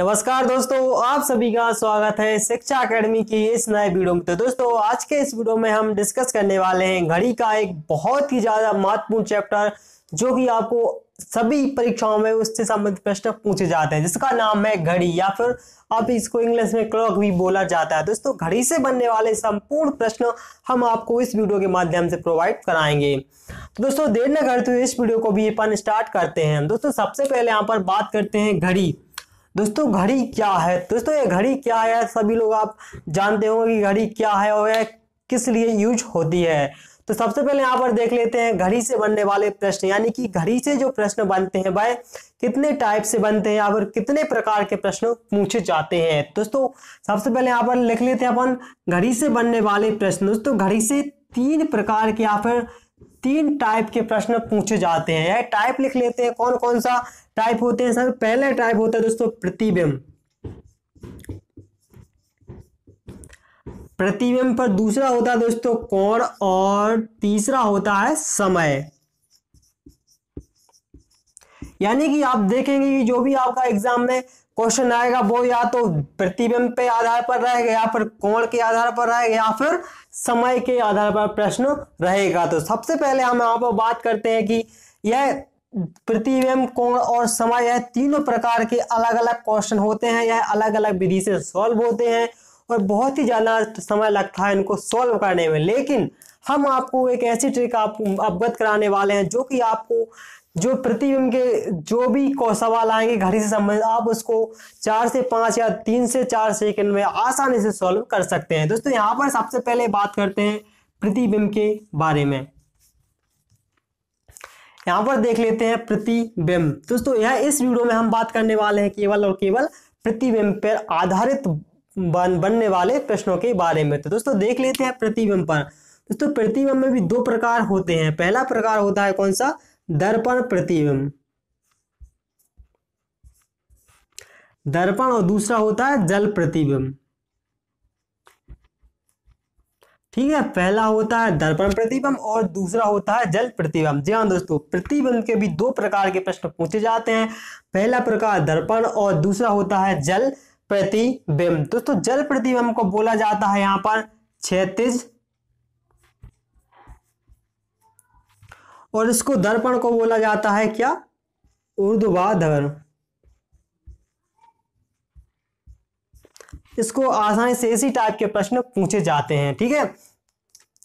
नमस्कार दोस्तों आप सभी का स्वागत है शिक्षा अकेडमी की इस नए वीडियो में तो दोस्तों आज के इस वीडियो में हम डिस्कस करने वाले हैं घड़ी का एक बहुत ही ज़्यादा महत्वपूर्ण चैप्टर जो कि आपको सभी परीक्षाओं में उससे संबंधित प्रश्न पूछे जाते हैं जिसका नाम है घड़ी या फिर आप इसको इंग्लिश में क्लॉक भी बोला जाता है दोस्तों घड़ी से बनने वाले संपूर्ण प्रश्न हम आपको इस वीडियो के माध्यम से प्रोवाइड कराएंगे तो दोस्तों देर न करते हुए इस वीडियो को भी अपन स्टार्ट करते हैं दोस्तों सबसे पहले यहाँ पर बात करते हैं घड़ी दोस्तों घड़ी क्या है दोस्तों ये घड़ी क्या है सभी लोग आप जानते होंगे कि घड़ी क्या है और यह किस लिए यूज होती है तो सबसे पहले यहाँ पर देख लेते हैं घड़ी से बनने वाले प्रश्न यानी कि घड़ी से जो प्रश्न बनते हैं भाई कितने टाइप से बनते हैं यहाँ पर कितने प्रकार के प्रश्न पूछे जाते हैं दोस्तों सबसे पहले यहाँ पर लिख लेते हैं अपन घड़ी से बनने वाले प्रश्न दोस्तों घड़ी से तीन प्रकार के यहाँ पर तीन टाइप के प्रश्न पूछे जाते हैं यह टाइप लिख लेते हैं कौन कौन सा टाइप होते हैं सर पहला टाइप होता है दोस्तों प्रतिबिंब प्रतिबिंब पर दूसरा होता है दोस्तों कोण और तीसरा होता है समय यानी कि आप देखेंगे कि जो भी आपका एग्जाम में क्वेश्चन आएगा वो या तो प्रतिबिंब पे आधार पर रहेगा या फिर कोण के आधार पर रहेगा या फिर समय के आधार पर प्रश्न रहेगा तो सबसे पहले हम यहाँ पर बात करते हैं कि यह प्रतिबिंब कोण और समय यह तीनों प्रकार के अलग अलग क्वेश्चन होते हैं यह अलग अलग विधि से सॉल्व होते हैं और बहुत ही ज़्यादा समय लगता है इनको सॉल्व करने में लेकिन हम आपको एक ऐसी ट्रिक आप अवगत कराने वाले हैं जो कि आपको जो प्रतिबिंब के जो भी सवाल आएंगे घड़ी से संबंधित आप उसको चार से पांच या तीन से चार सेकंड में आसानी से सॉल्व कर सकते हैं दोस्तों यहाँ पर सबसे पहले बात करते हैं प्रतिबिंब के बारे में यहाँ पर देख लेते हैं प्रतिबिंब दोस्तों यह इस वीडियो में हम बात करने वाले हैं केवल और केवल प्रतिबिंब पर आधारित बन, बनने वाले प्रश्नों के बारे में तो दोस्तों देख लेते हैं प्रतिबिंब पर दोस्तों प्रतिबिंब में भी दो प्रकार होते हैं पहला प्रकार होता है कौन सा दर्पण प्रतिबिंब दर्पण और दूसरा होता है जल प्रतिबिंब ठीक है पहला होता है दर्पण प्रतिबंब और दूसरा होता है जल प्रतिबंब जी हाँ दोस्तों प्रतिबंब के भी दो प्रकार के प्रश्न पूछे जाते हैं पहला प्रकार दर्पण और दूसरा होता है जल प्रतिबिंब दोस्तों जल प्रतिबिंब को बोला जाता है यहां पर क्षैतिज और इसको दर्पण को बोला जाता है क्या ऊर्ध्वाधर इसको आसानी से इसी टाइप के प्रश्न पूछे जाते हैं ठीक है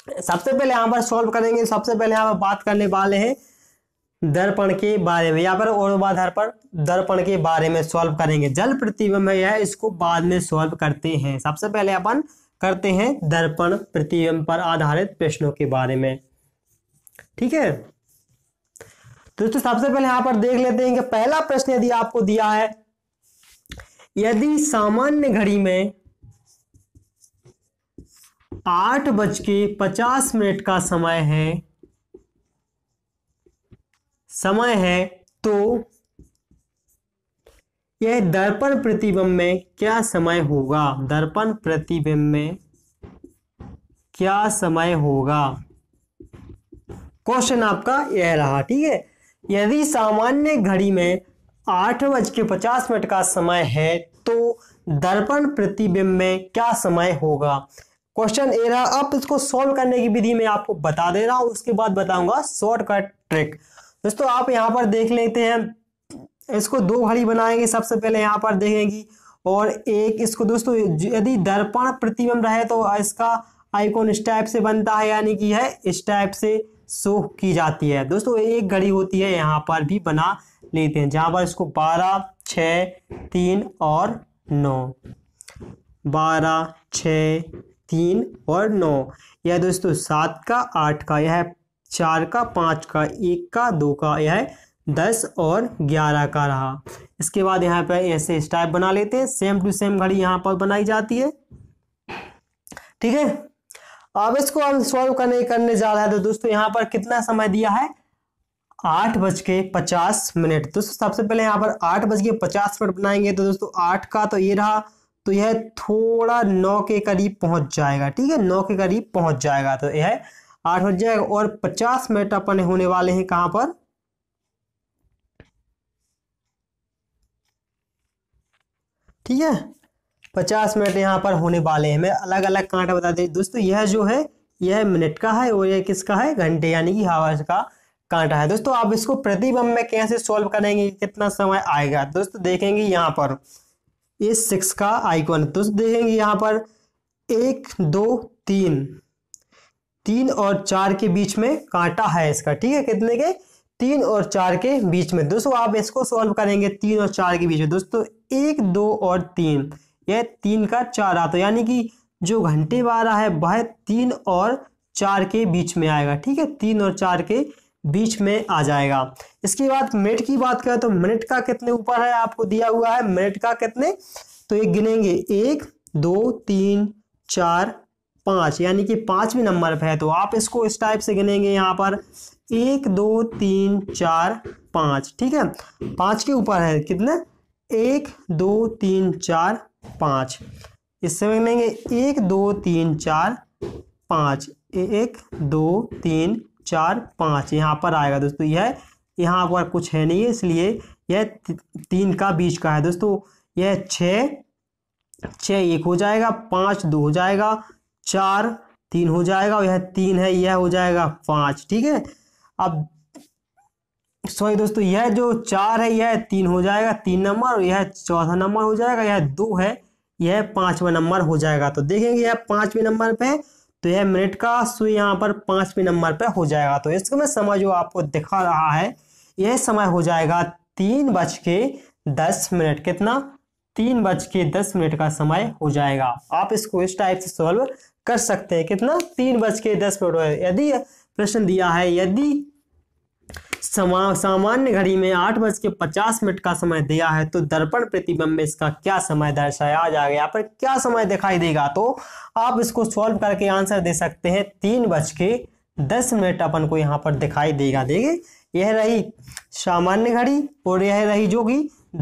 सबसे पहले यहाँ पर सॉल्व करेंगे सबसे पहले यहाँ पर बात करने वाले हैं दर्पण के बारे में यहाँ पर और आधार पर दर्पण के बारे में सॉल्व करेंगे जल प्रतिबिंब है इसको बाद में सॉल्व करते हैं सबसे पहले अपन करते हैं दर्पण प्रतिबिंब पर आधारित प्रश्नों के बारे में ठीक है तो दोस्तों सबसे पहले यहां पर देख लेते हैं कि पहला प्रश्न यदि आपको दिया है यदि सामान्य घड़ी में आठ बज के पचास मिनट का समय है समय है तो यह दर्पण प्रतिबिंब में क्या समय होगा दर्पण प्रतिबिंब में क्या समय होगा क्वेश्चन आपका यह रहा ठीक है यदि सामान्य घड़ी में आठ बज के पचास मिनट का समय है तो दर्पण प्रतिबिंब में क्या समय होगा क्वेश्चन ए रहा अब इसको सॉल्व करने की विधि मैं आपको बता दे रहा हूँ उसके बाद बताऊंगा शॉर्टकट ट्रिक दोस्तों आप यहाँ पर देख लेते हैं इसको दो घड़ी बनाएंगे सबसे पहले यहाँ पर देखेंगे और एक इसको दोस्तों यदि दर्पण प्रतिबिंब रहे तो इसका आइकॉन इस टाइप से बनता है यानी कि है इस टाइप से शो की जाती है दोस्तों एक घड़ी होती है यहाँ पर भी बना लेते हैं जहां पर इसको बारह छ तीन और नौ बारह छ तीन और नौ यह दोस्तों सात का आठ का यह चार का पाँच का एक का दो का यह दस और ग्यारह का रहा इसके बाद यहाँ पर ऐसे स्टाइप बना लेते हैं सेम टू सेम घड़ी यहाँ पर बनाई जाती है ठीक है अब इसको हम सॉल्व करने करने जा रहा है तो दोस्तों यहाँ पर कितना समय दिया है आठ बज के पचास मिनट दोस्तों सबसे पहले यहाँ पर आठ बज के पचास मिनट बनाएंगे तो दोस्तों आठ का तो ये रहा तो यह थोड़ा नौ के करीब पहुंच जाएगा ठीक है नौ के करीब पहुंच जाएगा तो यह आठ बज जाएगा और पचास मिनट अपन होने वाले हैं कहां पर ठीक है पचास मिनट यहां पर होने वाले हैं मैं अलग अलग कांटा बता दे दोस्तों यह जो है यह मिनट का है और यह किसका है घंटे यानी कि हवा का कांटा है दोस्तों आप इसको प्रतिबंब में कैसे सॉल्व करेंगे कितना समय आएगा दोस्तों देखेंगे यहां पर ये सिक्स का आइकॉन तो देखेंगे यहाँ पर एक दो तीन तीन और चार के बीच में कांटा है इसका ठीक है कितने के तीन और चार के बीच में दोस्तों आप इसको सॉल्व करेंगे तीन और चार के बीच में दोस्तों एक दो और तीन यह तीन का चार आता यानी कि जो घंटे वाला है वह तीन और चार के बीच में आएगा ठीक है तीन और चार के बीच में आ जाएगा इसके बाद मिनट की बात करें तो मिनट का कितने ऊपर है आपको दिया हुआ है मिनट का कितने तो ये गिनेंगे एक दो तीन चार पाँच यानी कि पाँचवीं नंबर पर है तो आप इसको इस टाइप से गिनेंगे यहाँ पर एक दो तीन चार पाँच ठीक है पाँच के ऊपर है कितने एक दो तीन चार पाँच इससे गिनेंगे एक दो तीन चार पाँच एक दो तीन चार पाँच यहाँ पर आएगा दोस्तों यह यहाँ पर कुछ है नहीं है इसलिए यह तीन का बीच का है दोस्तों यह छ छः एक हो जाएगा पाँच दो हो जाएगा चार तीन हो जाएगा यह तीन है यह हो जाएगा पाँच ठीक है अब सॉरी दोस्तों यह जो चार है यह तीन हो जाएगा तीन नंबर यह चौथा नंबर हो जाएगा यह दो है यह पाँचवा नंबर हो जाएगा तो देखेंगे यह पाँचवें नंबर पे तो यह मिनट का सुई यहाँ पर पाँचवें नंबर पर हो जाएगा तो इसका मैं समय जो आपको दिखा रहा है यह समय हो जाएगा तीन बज के दस मिनट कितना तीन बज के दस मिनट का समय हो जाएगा आप इसको इस टाइप से सॉल्व कर सकते हैं कितना तीन बज के दस मिनट यदि प्रश्न दिया है यदि समा, सामान्य घड़ी में आठ बज के पचास मिनट का समय दिया है तो दर्पण प्रतिबिंब में इसका क्या समय दर्शाया जाएगा यहाँ पर क्या समय दिखाई देगा तो आप इसको सॉल्व करके आंसर दे सकते हैं तीन बज के दस मिनट अपन को यहाँ पर दिखाई देगा देखिए यह रही सामान्य घड़ी और यह रही जो कि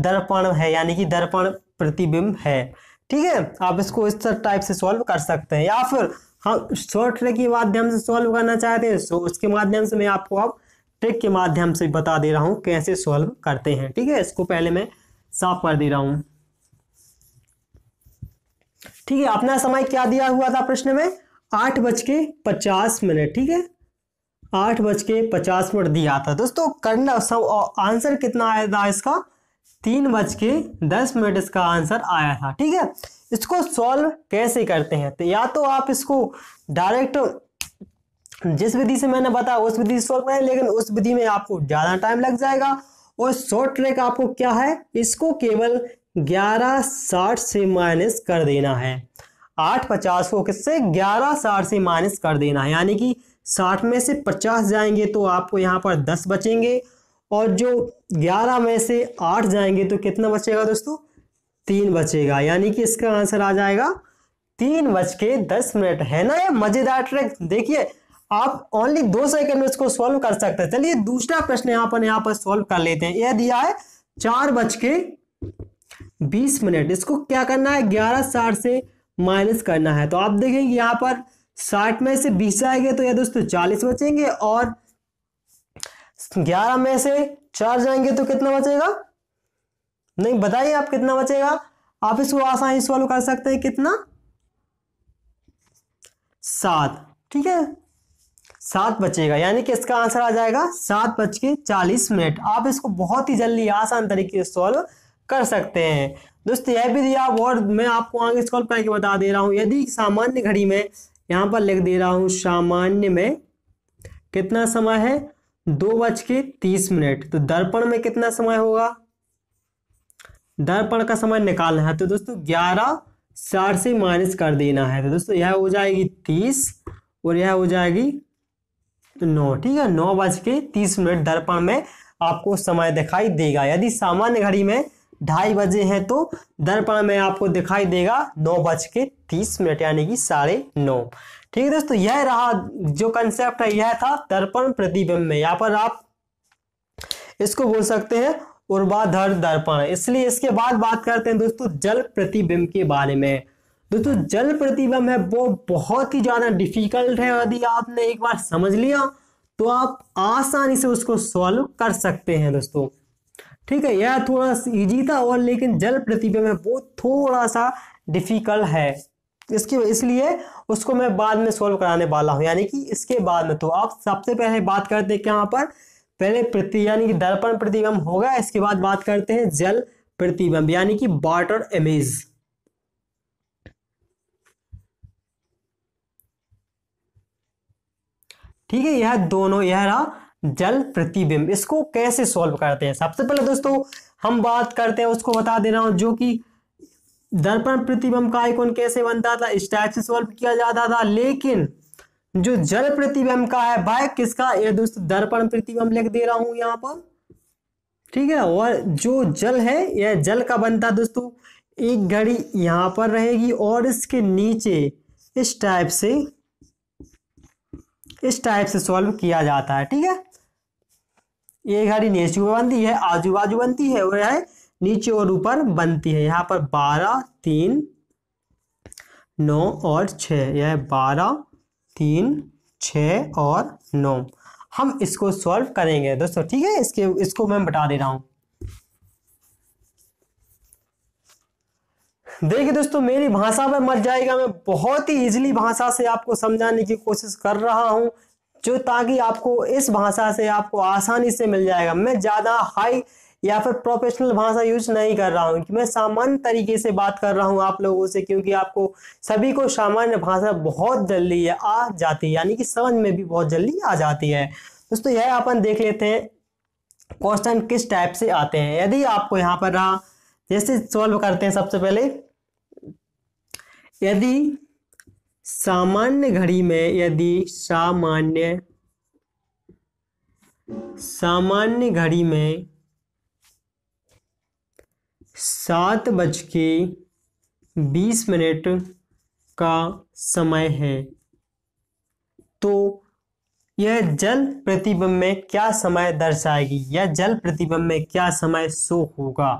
दर्पण है यानी कि दर्पण प्रतिबिंब है ठीक है आप इसको इस टाइप से सॉल्व कर सकते हैं या फिर हम हाँ, शॉर्ट ट्रिक के माध्यम से सॉल्व करना चाहते हैं सो तो उसके माध्यम से मैं आपको अब आप ट्रिक के माध्यम से बता दे रहा हूँ कैसे सॉल्व करते हैं ठीक है इसको पहले मैं साफ कर दे रहा हूँ ठीक है अपना समय क्या दिया हुआ था प्रश्न में आठ बज के पचास मिनट ठीक है आठ बज के पचास मिनट दिया था दोस्तों करना सब आंसर कितना आया था इसका तीन बज के दस मिनट इसका आंसर आया था ठीक है इसको सॉल्व कैसे करते हैं तो या तो आप इसको डायरेक्ट जिस विधि से मैंने बताया उस विधि से सोल्व करें लेकिन उस विधि में आपको ज़्यादा टाइम लग जाएगा और शॉर्ट ट्रैक आपको क्या है इसको केवल ग्यारह साठ से माइनस कर देना है आठ पचास को किससे ग्यारह साठ से माइनस कर देना है यानी कि साठ में से पचास जाएंगे तो आपको यहाँ पर दस बचेंगे और जो ग्यारह में से आठ जाएंगे तो कितना बचेगा दोस्तों तीन बचेगा यानी कि इसका आंसर आ जाएगा तीन बज के दस मिनट है ना ये मज़ेदार ट्रैक देखिए आप ओनली दो सेकेंड में इसको सॉल्व कर सकते हैं चलिए दूसरा प्रश्न यहां पर यहां पर सॉल्व कर लेते हैं यह दिया है चार बज के बीस मिनट इसको क्या करना है ग्यारह साठ से माइनस करना है तो आप देखेंगे यहां पर साठ में से बीस जाएंगे तो यह दोस्तों चालीस बचेंगे और ग्यारह में से चार जाएंगे तो कितना बचेगा नहीं बताइए आप कितना बचेगा आप इसको आसानी सॉल्व कर सकते हैं कितना सात ठीक है सात बचेगा यानी कि इसका आंसर आ जाएगा सात बज के चालीस मिनट आप इसको बहुत ही जल्दी आसान तरीके से सॉल्व कर सकते हैं दोस्तों यह भी दिया वर्ड मैं आपको आगे सॉल्व करके बता दे रहा हूँ यदि सामान्य घड़ी में यहाँ पर लिख दे रहा हूँ सामान्य में कितना समय है दो बज के तीस मिनट तो दर्पण में कितना समय होगा दर्पण का समय निकालना है तो दोस्तों ग्यारह चार से माइनस कर देना है तो दोस्तों यह हो जाएगी तीस और यह हो जाएगी तो नौ ठीक है नौ बज के तीस मिनट दर्पण में आपको समय दिखाई देगा यदि सामान्य घड़ी में ढाई बजे हैं तो दर्पण में आपको दिखाई देगा नौ बज के तीस मिनट यानी कि साढ़े नौ ठीक है दोस्तों यह रहा जो कंसेप्ट है यह था दर्पण प्रतिबिंब में यहाँ पर आप इसको बोल सकते हैं उर्वाधर दर्पण इसलिए इसके बाद बात करते हैं दोस्तों जल प्रतिबिंब के बारे में दोस्तों तो जल प्रतिबंब है वो बहुत ही ज्यादा डिफिकल्ट है यदि आपने एक बार समझ लिया तो आप आसानी से उसको सॉल्व कर सकते हैं दोस्तों ठीक है यह थोड़ा इजी था और लेकिन जल प्रतिबंब है वो थोड़ा सा डिफिकल्ट है इसकी इसलिए उसको मैं बाद में सॉल्व कराने वाला हूँ यानी कि इसके बाद में तो आप सबसे पहले बात करते हैं यहाँ पर पहले प्रति यानी कि दर्पण प्रतिबंब होगा इसके बाद बात करते हैं जल प्रतिबंब यानी कि वाटर इमेज ठीक है यह दोनों यह रहा जल प्रतिबिंब इसको कैसे सॉल्व करते हैं सबसे पहले दोस्तों हम बात करते हैं उसको बता दे रहा हूं जो कि दर्पण प्रतिबिंब का आइकोन कैसे बनता था स्टैच सॉल्व किया जाता था लेकिन जो जल प्रतिबिंब का है भाई किसका ये दोस्तों दर्पण प्रतिबिंब लिख दे रहा हूं यहाँ पर ठीक है और जो जल है यह जल का बनता दोस्तों एक घड़ी यहां पर रहेगी और इसके नीचे इस टाइप से इस टाइप से सॉल्व किया जाता है ठीक है ये घड़ी नेचू बनती है आजू बाजू बनती है और यह नीचे और ऊपर बनती है यहाँ पर बारह तीन नौ और छ यह बारह तीन छ और नौ हम इसको सॉल्व करेंगे दोस्तों ठीक है इसके इसको मैं बता दे रहा हूँ देखिए दोस्तों मेरी भाषा पर मत जाएगा मैं बहुत ही इजीली भाषा से आपको समझाने की कोशिश कर रहा हूँ जो ताकि आपको इस भाषा से आपको आसानी से मिल जाएगा मैं ज़्यादा हाई या फिर प्रोफेशनल भाषा यूज नहीं कर रहा हूँ मैं सामान्य तरीके से बात कर रहा हूँ आप लोगों से क्योंकि आपको सभी को सामान्य भाषा बहुत जल्दी आ जाती है यानी कि समझ में भी बहुत जल्दी आ जाती है दोस्तों यह अपन देख लेते हैं क्वेश्चन किस टाइप से आते हैं यदि आपको यहाँ पर रहा जैसे सॉल्व करते हैं सबसे पहले यदि सामान्य घड़ी में यदि सामान्य सामान्य घड़ी में सात बज के बीस मिनट का समय है तो यह जल प्रतिबंब में क्या समय दर्शाएगी या जल प्रतिबंब में क्या समय शो होगा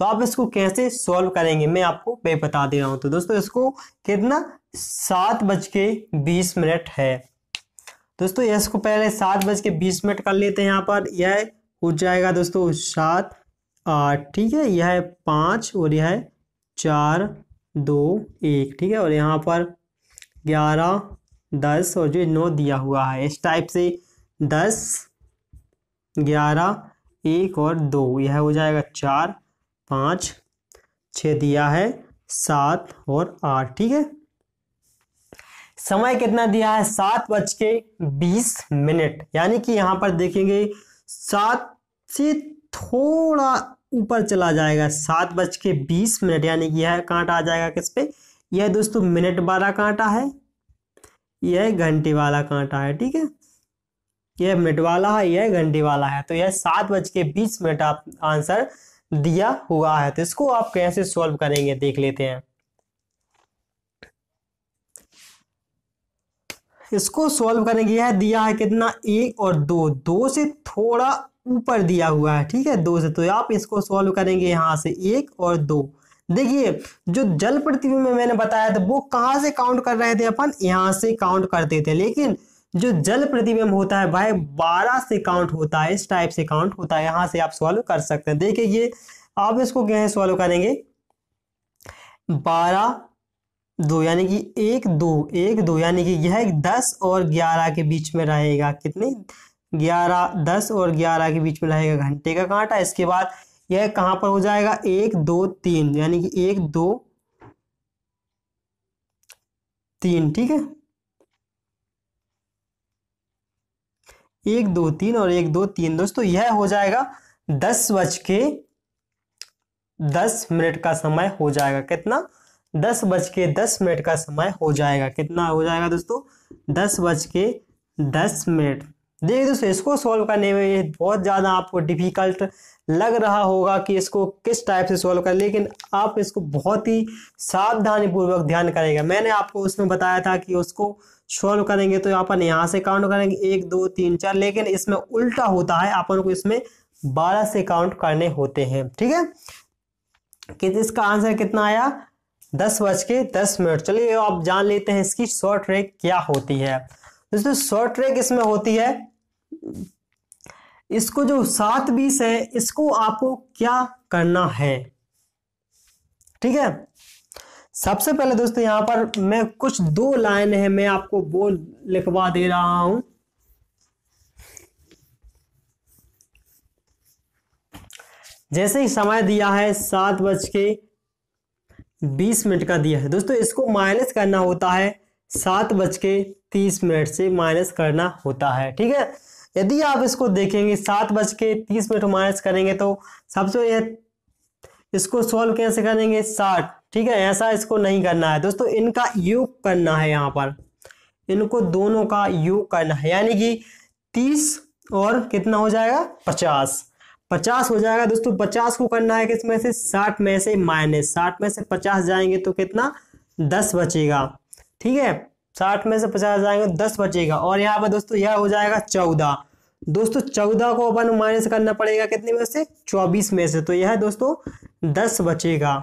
तो आप इसको कैसे सॉल्व करेंगे मैं आपको पे बता दे रहा हूं तो दोस्तों इसको कितना सात बज के बीस मिनट है दोस्तों इसको पहले सात बज के बीस मिनट कर लेते हैं यहाँ पर यह हो जाएगा दोस्तों सात आठ ठीक है यह है पाँच और यह है चार दो एक ठीक है और यहाँ पर ग्यारह दस और जो नौ दिया हुआ है इस टाइप से दस ग्यारह एक और दो यह हो जाएगा चार पाँच छ दिया है सात और आठ ठीक है समय कितना दिया है सात बज के बीस मिनट यानी कि यहाँ पर देखेंगे सात से थोड़ा ऊपर चला जाएगा सात बज के बीस मिनट यानी कि यह कांटा आ जाएगा किस पे यह दोस्तों मिनट वाला कांटा है यह घंटे वाला कांटा है ठीक है यह मिनट वाला है यह घंटे वाला है तो यह सात बज के बीस मिनट आप आंसर दिया हुआ है तो इसको आप कैसे सॉल्व करेंगे देख लेते हैं इसको सॉल्व करेंगे है दिया है कितना एक और दो दो से थोड़ा ऊपर दिया हुआ है ठीक है दो से तो आप इसको सॉल्व करेंगे यहां से एक और दो देखिए जो जल प्रतिबिंब में मैंने बताया था वो कहां से काउंट कर रहे थे अपन यहां से काउंट करते थे लेकिन जो जल प्रतिबिंब होता है वह बारह से काउंट होता है इस टाइप से काउंट होता है यहां से आप सॉल्व कर सकते हैं देखिए ये आप इसको क्या है सॉल्व करेंगे बारह दो यानी कि एक दो एक दो यानी कि यह दस और ग्यारह के बीच में रहेगा कितने ग्यारह दस और ग्यारह के बीच में रहेगा घंटे का कांटा इसके बाद यह कहां पर हो जाएगा एक दो तीन यानी कि एक दो तीन ठीक है एक दो तीन और एक दो तीन दोस्तों यह हो जाएगा दस बज के दस मिनट का समय हो जाएगा कितना दस बज के दस मिनट का समय हो जाएगा कितना हो जाएगा दोस्तों दस बज के दस मिनट देखिए दोस्तों इसको सॉल्व करने में बहुत ज़्यादा आपको डिफिकल्ट लग रहा होगा कि इसको किस टाइप से सॉल्व करें लेकिन आप इसको बहुत ही सावधानीपूर्वक ध्यान करेगा मैंने आपको उसमें बताया था कि उसको सॉल्व करेंगे तो अपन यहाँ से काउंट करेंगे एक दो तीन चार लेकिन इसमें उल्टा होता है अपन को इसमें बारह से काउंट करने होते हैं ठीक है कि इसका आंसर कितना आया दस बज के दस मिनट चलिए आप जान लेते हैं इसकी शॉर्ट ट्रेक क्या होती है दोस्तों शॉर्ट ट्रेक इसमें होती है इसको जो सात बीस है इसको आपको क्या करना है ठीक है सबसे पहले दोस्तों यहां पर मैं कुछ दो लाइन है मैं आपको वो लिखवा दे रहा हूं जैसे ही समय दिया है सात बज के बीस मिनट का दिया है दोस्तों इसको माइनस करना होता है सात बज के तीस मिनट से माइनस करना होता है ठीक है यदि आप इसको देखेंगे सात बज के तीस मिनट माइनस करेंगे तो सबसे यह इसको सॉल्व कैसे करेंगे साठ ठीक है ऐसा इसको नहीं करना है दोस्तों इनका योग करना है यहाँ पर इनको दोनों का योग करना है यानी कि तीस और कितना हो जाएगा पचास पचास हो जाएगा दोस्तों पचास को करना है किसमें से साठ में से माइनस साठ में से पचास जाएंगे तो कितना दस बचेगा ठीक है साठ में से पचास जाएंगे दस बचेगा और यहाँ पर दोस्तों यह हो जाएगा चौदह दोस्तों चौदह को अपन माइनस करना पड़ेगा कितने में से चौबीस में से तो यह दोस्तों दस बचेगा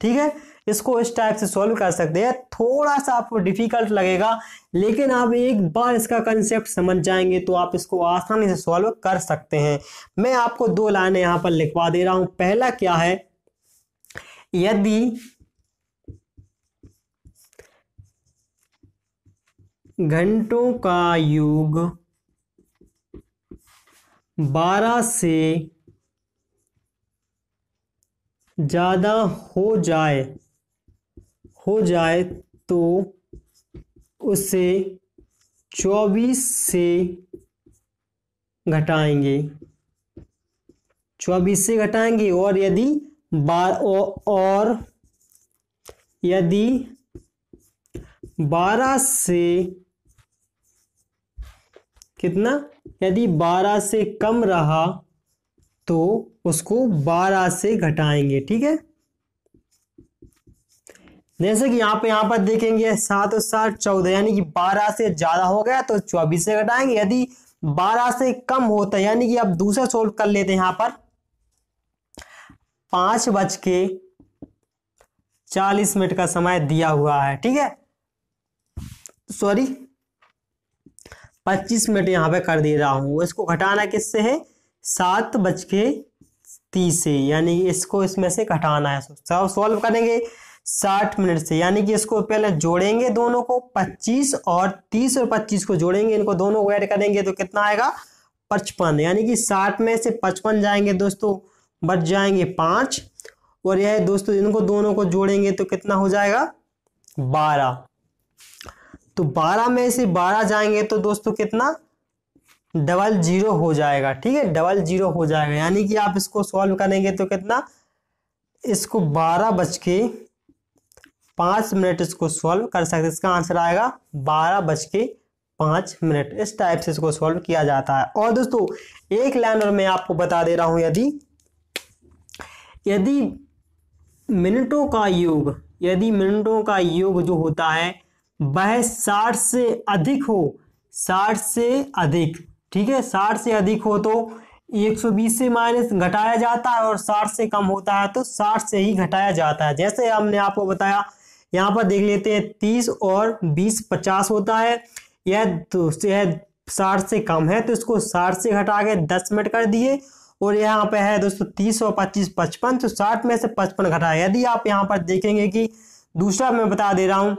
ठीक है इसको इस टाइप से सॉल्व कर सकते हैं थोड़ा सा आपको डिफिकल्ट लगेगा लेकिन आप एक बार इसका कंसेप्ट समझ जाएंगे तो आप इसको आसानी से सॉल्व कर सकते हैं मैं आपको दो लाइनें यहाँ पर लिखवा दे रहा हूं पहला क्या है यदि घंटों का योग बारह से ज़्यादा हो जाए हो जाए तो उसे चौबीस से घटाएंगे चौबीस से घटाएंगे और यदि बार और यदि बारह से कितना यदि 12 से कम रहा तो उसको 12 से घटाएंगे ठीक है जैसे कि यहाँ पे यहाँ पर देखेंगे सात और सात चौदह यानी कि 12 से ज्यादा हो गया तो 24 से घटाएंगे यदि 12 से कम होता है यानी कि आप दूसरा सोल्व कर लेते हैं यहां पर पांच बज के चालीस मिनट का समय दिया हुआ है ठीक है सॉरी पच्चीस मिनट यहाँ पे कर दे रहा हूँ इसको घटाना किससे है सात बज के तीस से यानी इसको इसमें से घटाना है सब सॉल्व करेंगे साठ मिनट से यानी कि इसको पहले जोड़ेंगे दोनों को पच्चीस और तीस और पच्चीस को जोड़ेंगे इनको दोनों को ऐड करेंगे तो कितना आएगा पचपन यानी कि साठ में से पचपन जाएंगे दोस्तों बच जाएंगे पाँच और यह दोस्तों इनको दोनों को जोड़ेंगे तो कितना हो जाएगा बारह तो बारह में से बारह जाएंगे तो दोस्तों कितना डबल जीरो हो जाएगा ठीक है डबल जीरो हो जाएगा यानी कि आप इसको सॉल्व करेंगे तो कितना इसको बारह बज के पाँच मिनट इसको सॉल्व कर सकते इसका आंसर आएगा बारह बज के पाँच मिनट इस टाइप से इसको सॉल्व किया जाता है और दोस्तों एक लाइन और मैं आपको बता दे रहा हूँ यदि यदि मिनटों का योग यदि मिनटों का योग जो होता है वह साठ से अधिक हो साठ से अधिक ठीक है साठ से अधिक हो तो 120 से माइनस घटाया जाता है और साठ से कम होता है तो साठ से ही घटाया जाता है जैसे हमने आपको बताया यहाँ पर देख लेते हैं तीस और बीस पचास होता है यह तो यह से कम है तो इसको साठ से घटा के दस मिनट कर दिए और यहाँ पे है दोस्तों तीस और पच्चीस पचपन तो साठ में से पचपन घटाया यदि आप यहाँ पर देखेंगे कि दूसरा मैं बता दे रहा हूँ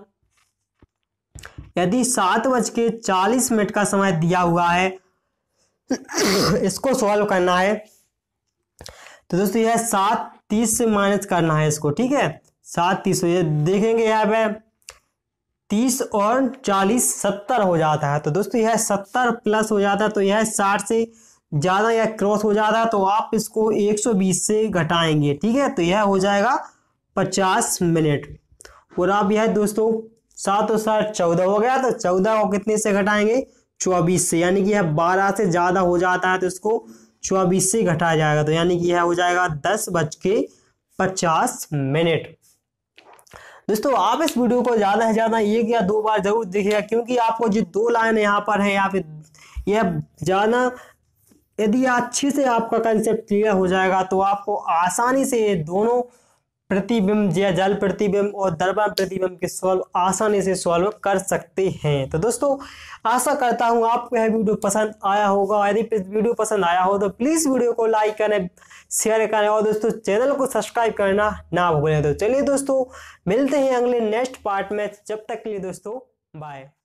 यदि सात बज के चालीस मिनट का समय दिया हुआ है इसको सॉल्व करना है तो दोस्तों यह सात तीस से माइनस करना है इसको ठीक है सात तीस तो ये देखेंगे यहाँ पे तीस और चालीस सत्तर हो जाता है तो दोस्तों यह सत्तर प्लस हो जाता है तो यह साठ से ज़्यादा या क्रॉस हो जाता है तो आप इसको एक सौ बीस से घटाएंगे ठीक है तो यह हो जाएगा पचास मिनट और आप यह दोस्तों सात और सात चौदह हो गया तो चौदह को कितने से घटाएंगे चौबीस से यानी कि यह बारह से ज़्यादा हो जाता है तो इसको चौबीस से घटाया जाएगा तो यानी कि यह हो जाएगा दस बज के पचास मिनट दोस्तों आप इस वीडियो को ज़्यादा से ज़्यादा एक या दो बार जरूर देखिएगा क्योंकि आपको जो दो लाइन यहाँ पर है यहाँ पे यह जाना यदि अच्छे से आपका कंसेप्ट क्लियर हो जाएगा तो आपको आसानी से दोनों प्रतिबिंब या जल प्रतिबिंब और दर्पण प्रतिबिंब के सॉल्व आसानी से सॉल्व कर सकते हैं तो दोस्तों आशा करता हूँ आपको यह वीडियो पसंद आया होगा यदि वीडियो पसंद आया हो तो प्लीज़ वीडियो को लाइक करें शेयर करें और दोस्तों चैनल को सब्सक्राइब करना ना भूलें तो चलिए दोस्तों मिलते हैं अगले नेक्स्ट पार्ट में जब तक के लिए दोस्तों बाय